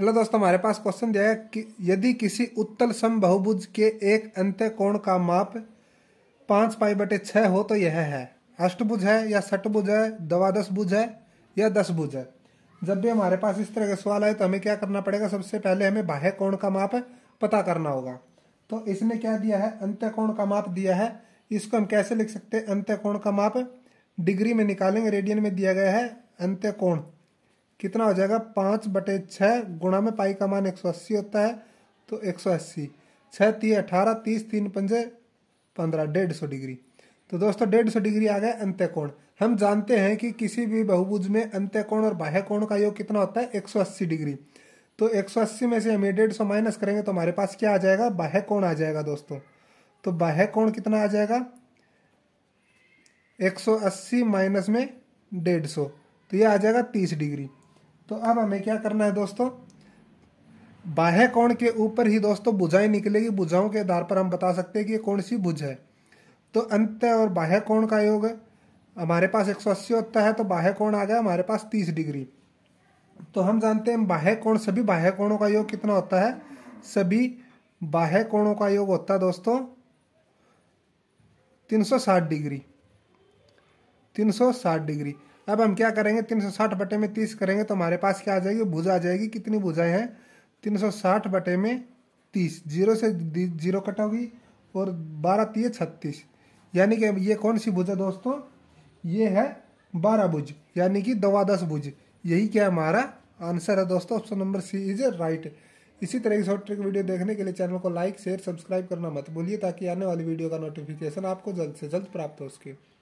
hello दोस्तों हमारे पास question दिया है कि यदि किसी उत्तल सम बहुभुज के एक अंत्य कोण का माप पाँच पाई बटे छः हो तो यह है अष्टभुज है या षटभुज है दवादश भुज है या दस भुज है जब भी हमारे पास इस तरह के सवाल आए तो हमें क्या करना पड़ेगा सबसे पहले हमें बाह्य कोण का माप पता करना होगा तो इसने क्या दिया है अंत्य कोण का माप दिया है इसको हम कैसे लिख सकते हैं अंत्य कोण का माप डिग्री में निकालेंगे रेडियन में दिया गया है अंत्य कोण कितना हो जाएगा पाँच बटे छः गुणा में पाई का मान एक सौ अस्सी होता है तो एक सौ अस्सी छः ती अठारह तीस तीन पंजे पंद्रह डेढ़ सौ डिग्री तो दोस्तों डेढ़ सौ डिग्री आ गए अंत्यकोण हम जानते हैं कि किसी भी बहुभुज में अंत्यकोण और बाह्य कोण का योग कितना होता है एक सौ अस्सी डिग्री तो एक सौ अस्सी में से हम डेढ़ सौ माइनस करेंगे तो हमारे पास क्या आ जाएगा बाह्य कोण आ जाएगा दोस्तों तो बाह्य कोण कितना आ जाएगा एक सौ अस्सी माइनस में डेढ़ सौ तो ये आ जाएगा तीस डिग्री तो अब हमें क्या करना है दोस्तों बाह्य कोण के ऊपर ही दोस्तों बुझाएं निकलेगी बुझाओं के आधार पर हम बता सकते हैं कि कौन सी भुज है तो अंत और बाह्य कोण का योग हमारे पास एक होता है तो बाह्य कोण आ गया हमारे पास तीस डिग्री तो हम जानते हैं बाह्य कोण सभी बाह्य कोणों का योग कितना होता है सभी बाह्य कोणों का योग होता है दोस्तों 360 डिग्री 360 डिग्री अब हम क्या करेंगे तीन सौ साठ बटे में तीस करेंगे तो हमारे पास क्या आ जाएगी भुजा आ जाएगी कितनी भुजाएं हैं तीन सौ साठ बटे में तीस जीरो से जीरो कट होगी और बारह तीय छत्तीस यानी कि ये कौन सी भुजा दोस्तों ये है बारह भुज यानी कि दवा दस भुज यही क्या हमारा आंसर है दोस्तों option number C is right इसी तरह की शॉर्ट ट्रिक वीडियो देखने के लिए चैनल को लाइक शेयर सब्सक्राइब करना मत भूलिए ताकि आने वाली वीडियो का नोटिफिकेशन आपको जल्द से जल्द प्राप्त हो सके